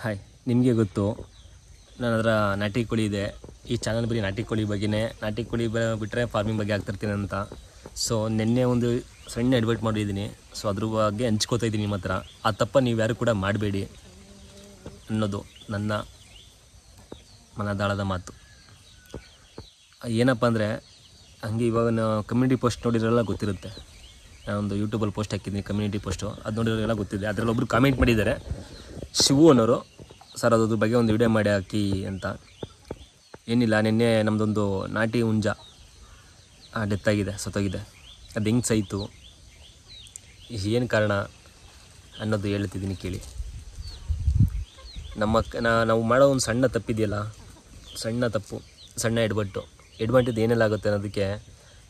hi ನಿಮಗೆ ಗೊತ್ತು ನಾನು ಅದರ ನಾಟಿ ಕೋಳಿ ಇದೆ ಈ ಚಾನಲ್ ಬರೀ ನಾಟಿ ಕೋಳಿ ಬಗ್ಗೆನೇ ನಾಟಿ ಕೋಳಿ ಬ ಬಿಟ್ಟರೆ ಫಾರ್ಮಿಂಗ್ ಬಗ್ಗೆ ಆಗ್ತಿರ್ತೀನಿ ಅಂತ ಸೊ ನಿನ್ನೆ ಒಂದು ಸಣ್ಣ ಅಡ್ವೈಟ್ ಮಾಡಿದ್ದೀನಿ ಸೊ ಅದ್ರ ಬಗ್ಗೆ ಹಂಚ್ಕೋತಾ ಇದ್ದೀನಿ ನಿಮ್ಮ ಹತ್ರ ಆ ತಪ್ಪ ನೀವು ಯಾರು ಕೂಡ ಮಾಡಬೇಡಿ ಅನ್ನೋದು ನನ್ನ ಮನದಾಳದ ಮಾತು ಏನಪ್ಪ ಅಂದರೆ ಹಂಗೆ ಇವಾಗ ಕಮ್ಯುನಿಟಿ ಪೋಸ್ಟ್ ನೋಡಿರೋಲ್ಲ ಗೊತ್ತಿರುತ್ತೆ ನಾನೊಂದು ಯೂಟ್ಯೂಬಲ್ಲಿ ಪೋಸ್ಟ್ ಹಾಕಿದ್ದೀನಿ ಕಮ್ಯುನಿಟಿ ಪೋಸ್ಟು ಅದು ನೋಡಿರೋಲ್ಲ ಗೊತ್ತಿದೆ ಅದರಲ್ಲಿ ಒಬ್ಬರು ಕಾಮೆಂಟ್ ಮಾಡಿದ್ದಾರೆ ಶಿವು ಅನ್ನೋರು ಸರ್ ಅದ್ರ ಬಗ್ಗೆ ಒಂದು ವಿಡಿಯೋ ಮಾಡಿ ಹಾಕಿ ಅಂತ ಏನಿಲ್ಲ ನಿನ್ನೆ ನಮ್ಮದೊಂದು ನಾಟಿ ಹುಂಜ ಡೆತ್ ಆಗಿದೆ ಸತ್ತೋಗಿದೆ ಅದು ಹೆಂಗೆ ಈ ಏನು ಕಾರಣ ಅನ್ನೋದು ಹೇಳ್ತಿದ್ದೀನಿ ಕೇಳಿ ನಮ್ಮ ನಾವು ಮಾಡೋ ಒಂದು ಸಣ್ಣ ತಪ್ಪಿದೆಯಲ್ಲ ಸಣ್ಣ ತಪ್ಪು ಸಣ್ಣ ಎಡ್ಬಟ್ಟು ಎಡ್ಬಟ್ಟಿದ್ದು ಏನೆಲ್ಲ ಆಗುತ್ತೆ ಅನ್ನೋದಕ್ಕೆ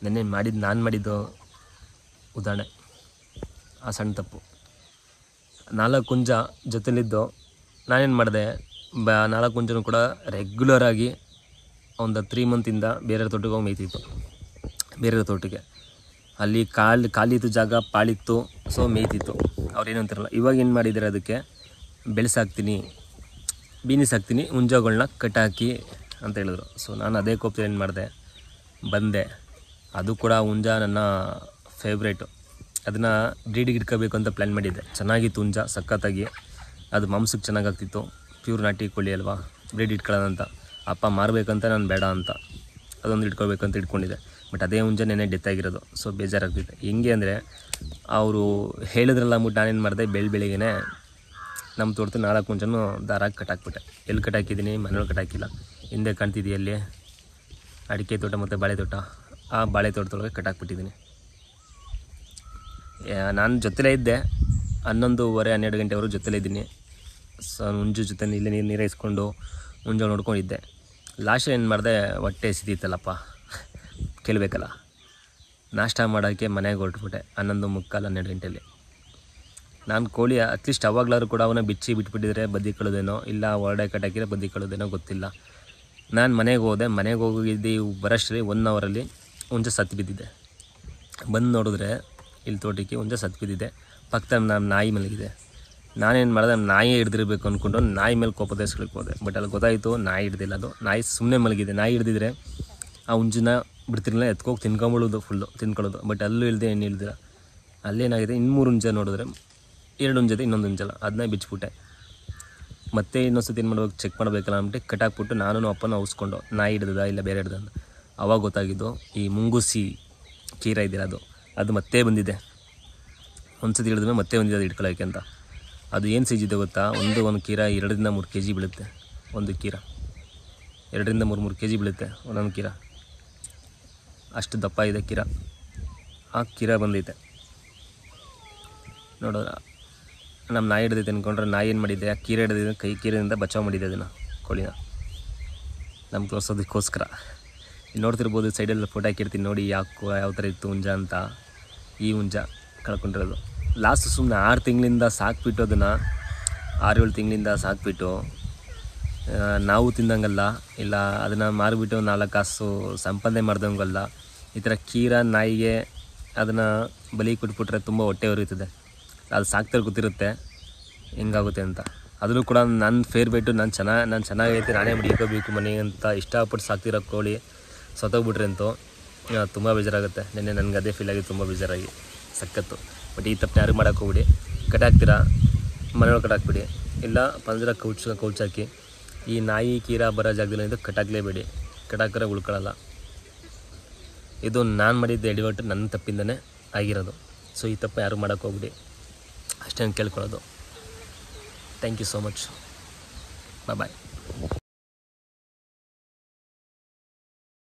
ನೆನ್ನೆ ಮಾಡಿದ್ದು ನಾನು ಮಾಡಿದ್ದು ಉದಾಹರಣೆ ಆ ಸಣ್ಣ ತಪ್ಪು ನಾಲ್ಕು ಕುಂಜ ಜೊತೆಲಿದ್ದು ನಾನೇನು ಮಾಡಿದೆ ಬ ನಾಲ್ಕು ಕುಂಜನೂ ಕೂಡ ರೆಗ್ಯುಲರಾಗಿ ಒಂದು ತ್ರೀ ಮಂತಿಂದ ಬೇರೆ ತೋಟಕ್ಕೆ ಹೋಗಿ ಮೇಯ್ತಿತ್ತು ಬೇರೆ ತೋಟಕ್ಕೆ ಅಲ್ಲಿ ಕಾಲು ಖಾಲಿತ್ತು ಜಾಗ ಪಾಳಿತ್ತು ಸೊ ಮೇಯ್ತಿತ್ತು ಅವ್ರೇನು ಅಂತಾರಲ್ಲ ಇವಾಗ ಏನು ಮಾಡಿದ್ದಾರೆ ಅದಕ್ಕೆ ಬೆಳೆಸಾಕ್ತೀನಿ ಬೀನಿಸ್ ಹಾಕ್ತೀನಿ ಮುಂಜಾಗಳನ್ನ ಕಟ್ಟಾಕಿ ಅಂತ ಹೇಳಿದ್ರು ಸೊ ನಾನು ಅದೇ ಕೋಪದಲ್ಲಿ ಏನು ಮಾಡಿದೆ ಬಂದೆ ಅದು ಕೂಡ ಹುಂಜ ನನ್ನ ಫೇವ್ರೇಟು ಅದನ್ನು ಬ್ರೀಡಿಗೆ ಇಟ್ಕೋಬೇಕು ಅಂತ ಪ್ಲ್ಯಾನ್ ಮಾಡಿದ್ದೆ ಚೆನ್ನಾಗಿ ತುಂಜ ಸಕ್ಕತ್ತಾಗಿ ಅದು ಮಾಂಸಕ್ಕೆ ಚೆನ್ನಾಗಾಗ್ತಿತ್ತು ಪ್ಯೂರ್ ನಾಟಿ ಕೊಳ್ಳಿ ಅಲ್ವಾ ಬ್ರೀಡ್ ಇಟ್ಕೊಳ್ಳೋದಂತ ಅಪ್ಪ ಮಾರಬೇಕಂತ ನಾನು ಬೇಡ ಅಂತ ಅದೊಂದು ಅಂತ ಇಟ್ಕೊಂಡಿದ್ದೆ ಬಟ್ ಅದೇ ಹುಂಜ ನೆನೆ ಡೆತ್ ಆಗಿರೋದು ಸೊ ಬೇಜಾರಾಗ್ತಿದೆ ಹೆಂಗೆ ಅಂದರೆ ಅವರು ಹೇಳಿದ್ರಲ್ಲ ಅಂದ್ಬಿಟ್ಟು ನಾನೇನು ಮಾಡಿದೆ ಬೆಳೆ ಬೆಳಿಗ್ಗೆ ನಮ್ಮ ತೋಟದ ನಾಲ್ಕು ಮುಂಚೆನೂ ದಾರ ಕಟ್ಟಾಕ್ಬಿಟ್ಟೆ ಎಲ್ಲಿ ಕಟ್ಟಾಕಿದ್ದೀನಿ ಮನೆಯೊಳಗೆ ಕಟ್ಟಾಕಿಲ್ಲ ಹಿಂದೆ ಕಾಣ್ತಿದ್ದೀಯಲ್ಲಿ ಅಡಿಕೆ ತೋಟ ಮತ್ತು ಬಾಳೆ ತೋಟ ಆ ಬಾಳೆ ತೋಟದೊಳಗೆ ಕಟ್ಟಾಕ್ಬಿಟ್ಟಿದ್ದೀನಿ ನಾನು ಜೊತೆಲೇ ಇದ್ದೆ ಹನ್ನೊಂದೂವರೆ ಹನ್ನೆರಡು ಗಂಟೆವರೆಗೂ ಜೊತೆಲೇ ಇದ್ದೀನಿ ಸೊ ಮುಂಜು ಜೊತೆ ಇಲ್ಲಿ ನೀರು ನೀರು ಇಸ್ಕೊಂಡು ಮುಂಜು ನೋಡ್ಕೊಂಡಿದ್ದೆ ಲಾಸ್ಟಲ್ಲಿ ಏನು ಮಾಡಿದೆ ಹೊಟ್ಟೆ ಎಸಿದಿತ್ತಲ್ಲಪ್ಪ ಕೇಳಬೇಕಲ್ಲ ನಾಷ್ಟ ಮಾಡೋಕ್ಕೆ ಮನೆಗೆ ಹೊರಟುಬಿಟ್ಟೆ ಹನ್ನೊಂದು ಮುಕ್ಕಾಲು ಹನ್ನೆರಡು ಗಂಟೆಯಲ್ಲಿ ನಾನು ಕೋಳಿ ಅಟ್ಲೀಸ್ಟ್ ಅವಾಗಲಾದ್ರೂ ಕೂಡ ಅವನ್ನ ಬಿಚ್ಚಿ ಬಿಟ್ಬಿಟ್ಟಿದ್ರೆ ಬದಿ ಕಳೋದೇನೋ ಇಲ್ಲ ಹೊರಡೆ ಕಟ್ಟಾಕಿದ್ರೆ ಬದಿ ಕಳೋದೇನೋ ಗೊತ್ತಿಲ್ಲ ನಾನು ಮನೆಗೆ ಹೋದೆ ಮನೆಗೆ ಹೋಗಿದ್ದು ಬರೋಷ್ಟ್ರಲ್ಲಿ ಒನ್ ಅವರಲ್ಲಿ ಮುಂಚೆ ಸತ್ತು ಬಿದ್ದಿದ್ದೆ ಬಂದು ನೋಡಿದ್ರೆ ಇಲ್ಲಿ ತೋಟಕ್ಕೆ ಹುಂಜ ಸತ್ತು ಬಿದ್ದಿದೆ ಪಕ್ಕ ನಮ್ಮ ನಾಯಿ ಮಲಗಿದೆ ನಾನೇನು ಮಾಡಿದೆ ನಮ್ಮ ನಾಯಿ ಹಿಡ್ದಿರ್ಬೇಕು ಅಂದ್ಕೊಂಡು ನಾಯಿ ಮೇಲೆ ಕೋಪದೇಶಗಳಿಗೆ ಹೋದೆ ಬಟ್ ಅಲ್ಲಿ ಗೊತ್ತಾಯಿತು ನಾಯಿ ಹಿಡ್ದಿಲ್ಲ ಅದು ನಾಯಿ ಸುಮ್ಮನೆ ಮಲಗಿದೆ ನಾಯಿ ಹಿಡ್ದಿದ್ರೆ ಆ ಹುಂಜನ ಬಿಡ್ತಿರಲಿಲ್ಲ ಎತ್ಕೋಗಿ ತಿನ್ಕೊಂಬಿಡೋದು ಫುಲ್ಲು ತಿನ್ಕೊಳ್ಳೋದು ಬಟ್ ಅಲ್ಲೂ ಇಲ್ಲದೆ ಏನು ಇಳ್ದಿಲ್ಲ ಅಲ್ಲೇನಾಗಿದೆ ಇನ್ನು ಮೂರು ಹುಂಜ ನೋಡಿದ್ರೆ ಎರಡು ಹುಂಜದೆ ಇನ್ನೊಂದು ಹುಂಜಲ್ಲ ಅದನ್ನ ಬಿಚ್ಚಿಬಿಟ್ಟೆ ಮತ್ತೆ ಇನ್ನೊಂದು ಏನು ಮಾಡಬೇಕು ಚೆಕ್ ಮಾಡಬೇಕಲ್ಲ ಅಂದ್ಬಿಟ್ಟು ಕಟ್ ಹಾಕ್ಬಿಟ್ಟು ನಾನು ಅಪ್ಪನ ಉಸ್ಕೊಂಡು ನಾಯಿ ಹಿಡ್ದದ ಇಲ್ಲ ಬೇರೆ ಹಿಡ್ದ ಅವಾಗ ಗೊತ್ತಾಗಿದ್ದು ಈ ಮುಂಗುಸಿ ಚೀರ ಇದ್ದಿಲ್ಲ ಅದು ಅದು ಮತ್ತೆ ಬಂದಿದೆ ಒಂದು ಸತಿ ಹಿಡಿದ್ಮೇಲೆ ಮತ್ತೆ ಬಂದಿದೆ ಅದು ಇಟ್ಕೊಳ್ಳೋಕೆ ಅಂತ ಅದು ಏನು ಸೀಜಿದೆ ಗೊತ್ತಾ ಒಂದು ಒಂದು ಕೀರ ಎರಡರಿಂದ ಮೂರು ಕೆ ಜಿ ಬೀಳುತ್ತೆ ಒಂದು ಕೀರ ಎರಡರಿಂದ ಮೂರು ಮೂರು ಕೆ ಜಿ ಬೀಳುತ್ತೆ ಒಂದೊಂದು ಕೀರ ಅಷ್ಟು ದಪ್ಪ ಇದೆ ಕೀರ ಆ ಕೀರ ಬಂದೈತೆ ನೋಡೋ ನಮ್ಮ ನಾಯಿ ಹಿಡಿದೈತೆ ಅಂದ್ಕೊಂಡ್ರೆ ನಾಯಿ ಏನು ಮಾಡಿದ್ದೆ ಆ ಕೀರ ಹಿಡಿದ ಕೈ ಕೀರದಿಂದ ಬಚಾವ್ ಮಾಡಿದೆ ಅದನ್ನು ಕೋಳಿನ ನಮ್ಗೆ ತೋರಿಸೋದಕ್ಕೋಸ್ಕರ ನೋಡ್ತಿರ್ಬೋದು ಸೈಡಲ್ಲಿ ಫೋಟೋ ಹಾಕಿರ್ತೀನಿ ನೋಡಿ ಯಾಕೆ ಯಾವ ಥರ ಇತ್ತು ಹುಂಜ ಅಂತ ಈ ಹುಂಜ ಕಳ್ಕೊಂಡಿರೋದು ಲಾಸ್ಟ್ ಸುಮ್ಮನೆ ಆರು ತಿಂಗಳಿಂದ ಸಾಕ್ಬಿಟ್ಟು ಅದನ್ನು ಆರು ಏಳು ತಿಂಗಳಿಂದ ಸಾಕ್ಬಿಟ್ಟು ನಾವು ತಿಂದಂಗಲ್ಲ ಇಲ್ಲ ಅದನ್ನು ಮಾರಿಬಿಟ್ಟು ನಾಲ್ಕು ಕಾಸು ಸಂಪಾದನೆ ಮಾಡ್ದಂಗಲ್ಲ ಈ ಥರ ಕೀರ ನಾಯಿಗೆ ಅದನ್ನು ಬಲಿ ಕೊಟ್ಬಿಟ್ರೆ ತುಂಬ ಹೊಟ್ಟೆ ಉರಿಯುತ್ತದೆ ಅದು ಸಾಕ್ತಾರೆ ಗೊತ್ತಿರುತ್ತೆ ಹೆಂಗಾಗುತ್ತೆ ಅಂತ ಅದನ್ನು ಕೂಡ ನಾನು ಫೇರ್ ಬಿಟ್ಟು ನಾನು ಚೆನ್ನಾಗಿ ನಾನು ಚೆನ್ನಾಗೈತೆ ನಾನೇ ಬಿಡಿಕೋಬೇಕು ಮನೆಗೆ ಅಂತ ಇಷ್ಟಪಟ್ಟು ಸಾಕ್ತಿರೋ ಕೋಳಿ ಸತ್ತೋಗ್ಬಿಟ್ರೆ ಅಂತೂ ತುಂಬ ಬೇಜಾರಾಗುತ್ತೆ ನಿನ್ನೆ ನನಗೆ ಅದೇ ಫೀಲ್ ತುಂಬ ಬೇಜಾರಾಗಿ ಸಕ್ಕತ್ತು ಬಟ್ ಈ ತಪ್ಪು ಯಾರು ಮಾಡೋಕ್ಕೆ ಹೋಗ್ಬಿಡಿ ಕಟ್ ಹಾಕ್ತೀರಾ ಮನೆಯೊಳಗೆ ಕಟ್ ಹಾಕ್ಬಿಡಿ ಇಲ್ಲ ಪಂಜರ ಕೌಚ್ ಕೌಚ್ ಹಾಕಿ ಈ ನಾಯಿ ಕೀರಾ ಬರೋ ಜಾಗದಲ್ಲಿ ಇದು ಕಟ್ ಕಟಾಕರೆ ಉಳ್ಕೊಳ್ಳಲ್ಲ ಇದು ನಾನು ಮಾಡಿದ್ದು ಎಡಿವಟ್ಟು ನನ್ನ ತಪ್ಪಿಂದನೇ ಆಗಿರೋದು ಸೊ ಈ ತಪ್ಪು ಯಾರು ಮಾಡೋಕ್ಕೆ ಹೋಗ್ಬಿಡಿ ಅಷ್ಟೇನು ಕೇಳ್ಕೊಳ್ಳೋದು thank you so much bye